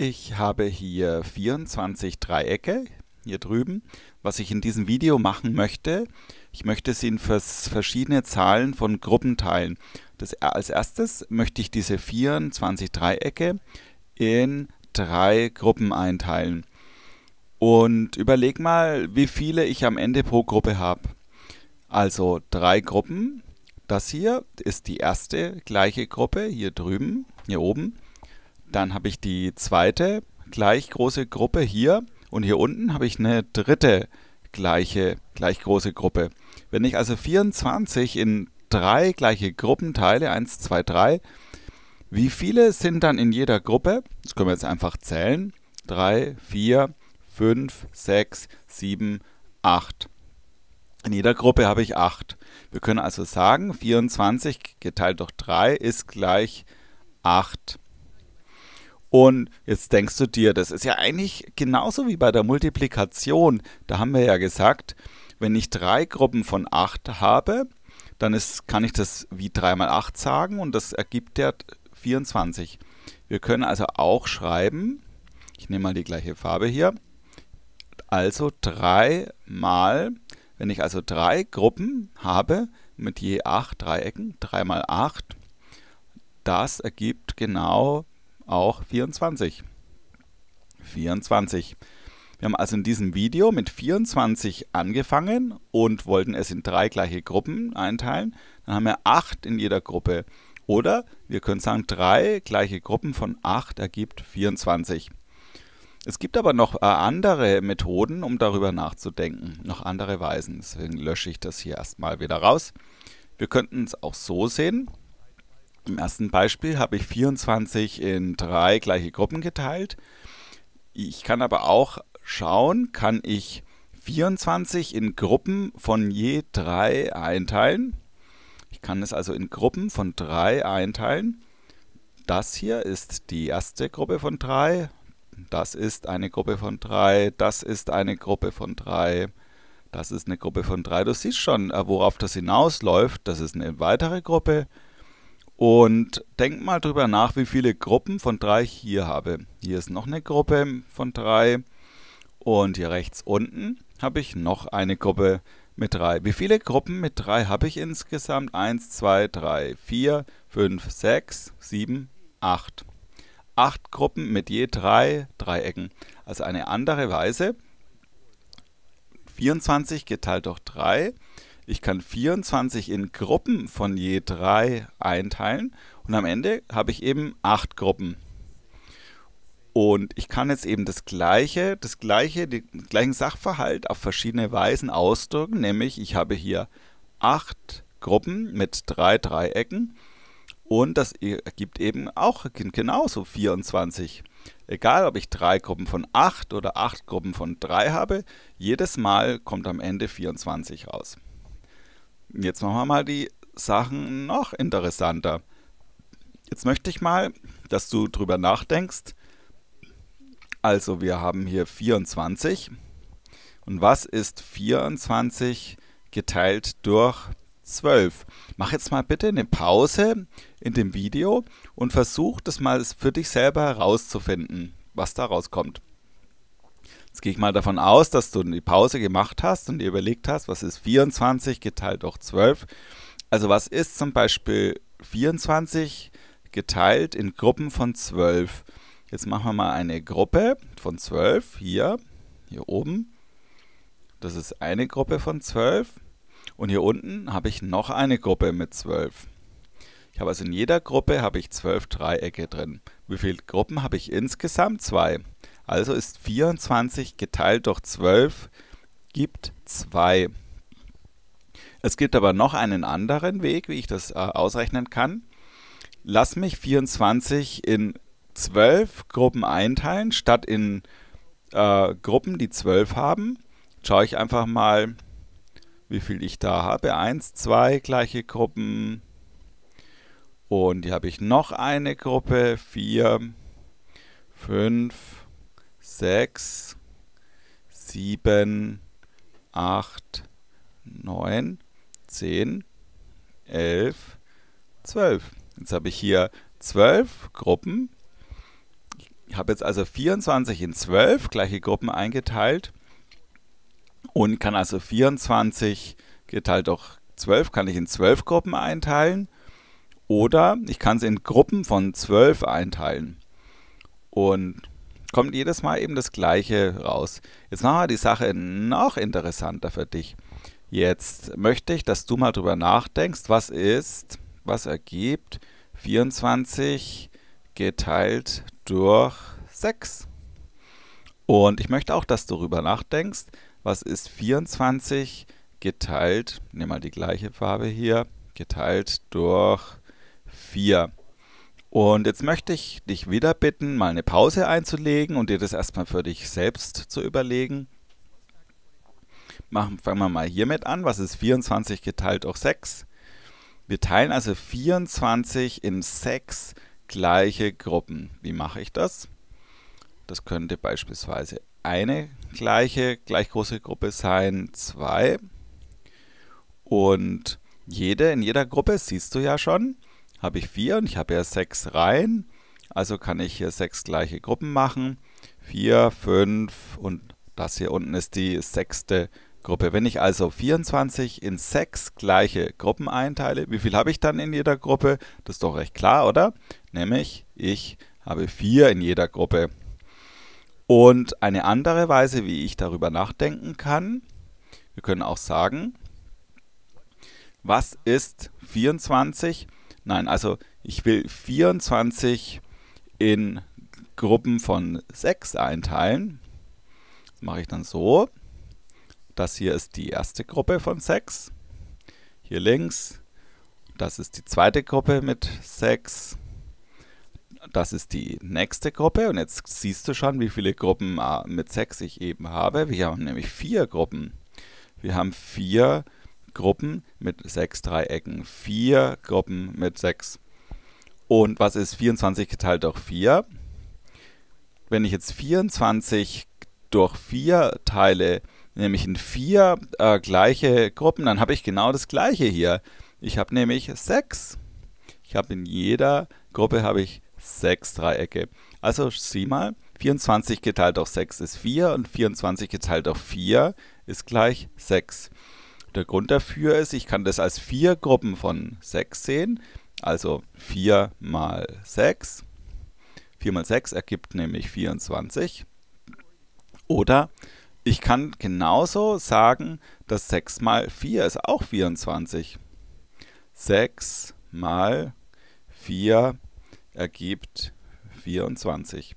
Ich habe hier 24 Dreiecke, hier drüben. Was ich in diesem Video machen möchte, ich möchte sie in verschiedene Zahlen von Gruppen teilen. Das, e-, als erstes möchte ich diese 24 Dreiecke in drei Gruppen einteilen. Und überleg mal, wie viele ich am Ende pro Gruppe habe. Also drei Gruppen. Das hier ist die erste gleiche Gruppe, hier drüben, hier oben. Dann habe ich die zweite gleich große Gruppe hier und hier unten habe ich eine dritte gleiche, gleich große Gruppe. Wenn ich also 24 in drei gleiche Gruppen teile, 1, 2, 3, wie viele sind dann in jeder Gruppe? Das können wir jetzt einfach zählen. 3, 4, 5, 6, 7, 8. In jeder Gruppe habe ich 8. Wir können also sagen, 24 geteilt durch 3 ist gleich 8. Und jetzt denkst du dir, das ist ja eigentlich genauso wie bei der Multiplikation. Da haben wir ja gesagt, wenn ich drei Gruppen von acht habe, dann ist, kann ich das wie 3 mal 8 sagen und das ergibt ja 24. Wir können also auch schreiben, ich nehme mal die gleiche Farbe hier, also 3 mal, wenn ich also drei Gruppen habe mit je 8 Dreiecken, 3 mal 8, das ergibt genau auch 24. 24. Wir haben also in diesem Video mit 24 angefangen und wollten es in drei gleiche Gruppen einteilen. Dann haben wir 8 in jeder Gruppe. Oder wir können sagen, drei gleiche Gruppen von 8 ergibt 24. Es gibt aber noch äh, andere Methoden, um darüber nachzudenken, noch andere Weisen. Deswegen lösche ich das hier erstmal wieder raus. Wir könnten es auch so sehen. Im ersten Beispiel habe ich 24 in drei gleiche Gruppen geteilt. Ich kann aber auch schauen, kann ich 24 in Gruppen von je drei einteilen. Ich kann es also in Gruppen von drei einteilen. Das hier ist die erste Gruppe von drei. Das ist eine Gruppe von drei. Das ist eine Gruppe von drei. Das ist eine Gruppe von drei. Du siehst schon, äh, worauf das hinausläuft. Das ist eine weitere Gruppe. Und denk mal drüber nach, wie viele Gruppen von drei ich hier habe. Hier ist noch eine Gruppe von drei. Und hier rechts unten habe ich noch eine Gruppe mit drei. Wie viele Gruppen mit drei habe ich insgesamt? 1, 2, 3, 4, 5, 6, 7, 8. Acht Gruppen mit je drei Dreiecken. Also eine andere Weise. 24 geteilt durch 3 ich kann 24 in Gruppen von je drei einteilen und am Ende habe ich eben acht Gruppen. Und ich kann jetzt eben das gleiche, das gleiche, den gleichen Sachverhalt auf verschiedene Weisen ausdrücken, nämlich ich habe hier acht Gruppen mit drei Dreiecken und das ergibt eben auch genauso 24. Egal, ob ich drei Gruppen von 8 oder acht Gruppen von 3 habe, jedes Mal kommt am Ende 24 raus. Jetzt machen wir mal die Sachen noch interessanter. Jetzt möchte ich mal, dass du drüber nachdenkst. Also wir haben hier 24. Und was ist 24 geteilt durch 12? Mach jetzt mal bitte eine Pause in dem Video und versuch das mal für dich selber herauszufinden, was da rauskommt. Jetzt gehe ich mal davon aus, dass du die Pause gemacht hast und dir überlegt hast, was ist 24 geteilt durch 12? Also was ist zum Beispiel 24 geteilt in Gruppen von 12? Jetzt machen wir mal eine Gruppe von 12 hier, hier oben. Das ist eine Gruppe von 12. Und hier unten habe ich noch eine Gruppe mit 12. Ich habe also in jeder Gruppe habe ich 12 Dreiecke drin. Wie viele Gruppen habe ich insgesamt? Zwei. Also ist 24 geteilt durch 12 gibt 2. Es gibt aber noch einen anderen Weg, wie ich das äh, ausrechnen kann. Lass mich 24 in 12 Gruppen einteilen, statt in äh, Gruppen, die 12 haben. Schaue ich einfach mal, wie viel ich da habe. 1, 2 gleiche Gruppen. Und hier habe ich noch eine Gruppe. 4, 5, 6, 7, 8, 9, 10, 11, 12. Jetzt habe ich hier 12 Gruppen. Ich habe jetzt also 24 in 12 gleiche Gruppen eingeteilt und kann also 24 geteilt durch 12 kann ich in 12 Gruppen einteilen oder ich kann es in Gruppen von 12 einteilen. Und kommt jedes Mal eben das Gleiche raus. Jetzt machen wir die Sache noch interessanter für dich. Jetzt möchte ich, dass du mal drüber nachdenkst, was ist, was ergibt 24 geteilt durch 6. Und ich möchte auch, dass du darüber nachdenkst, was ist 24 geteilt, nimm mal die gleiche Farbe hier, geteilt durch 4. Und jetzt möchte ich dich wieder bitten, mal eine Pause einzulegen und dir das erstmal für dich selbst zu überlegen. Machen, fangen wir mal hiermit an. Was ist 24 geteilt durch 6? Wir teilen also 24 in 6 gleiche Gruppen. Wie mache ich das? Das könnte beispielsweise eine gleiche, gleich große Gruppe sein, zwei. Und jede, in jeder Gruppe, siehst du ja schon, habe ich 4 und ich habe ja 6 Reihen. Also kann ich hier 6 gleiche Gruppen machen. 4, 5 und das hier unten ist die sechste Gruppe. Wenn ich also 24 in 6 gleiche Gruppen einteile, wie viel habe ich dann in jeder Gruppe? Das ist doch recht klar, oder? Nämlich, ich habe 4 in jeder Gruppe. Und eine andere Weise, wie ich darüber nachdenken kann, wir können auch sagen, was ist 24? Nein, also ich will 24 in Gruppen von 6 einteilen. Das mache ich dann so. Das hier ist die erste Gruppe von 6. Hier links. Das ist die zweite Gruppe mit 6. Das ist die nächste Gruppe. Und jetzt siehst du schon, wie viele Gruppen äh, mit 6 ich eben habe. Wir haben nämlich vier Gruppen. Wir haben vier Gruppen Gruppen mit sechs Dreiecken, vier Gruppen mit sechs. Und was ist 24 geteilt durch 4? Wenn ich jetzt 24 durch 4 teile, nämlich in vier äh, gleiche Gruppen, dann habe ich genau das gleiche hier. Ich habe nämlich 6. Ich habe in jeder Gruppe habe ich sechs Dreiecke. Also sieh mal, 24 geteilt durch 6 ist 4 und 24 geteilt durch 4 ist gleich 6. Der Grund dafür ist, ich kann das als vier Gruppen von sechs sehen. Also 4 mal 6. 4 mal 6 ergibt nämlich 24. Oder ich kann genauso sagen, dass 6 mal 4 ist auch 24. 6 mal 4 ergibt 24.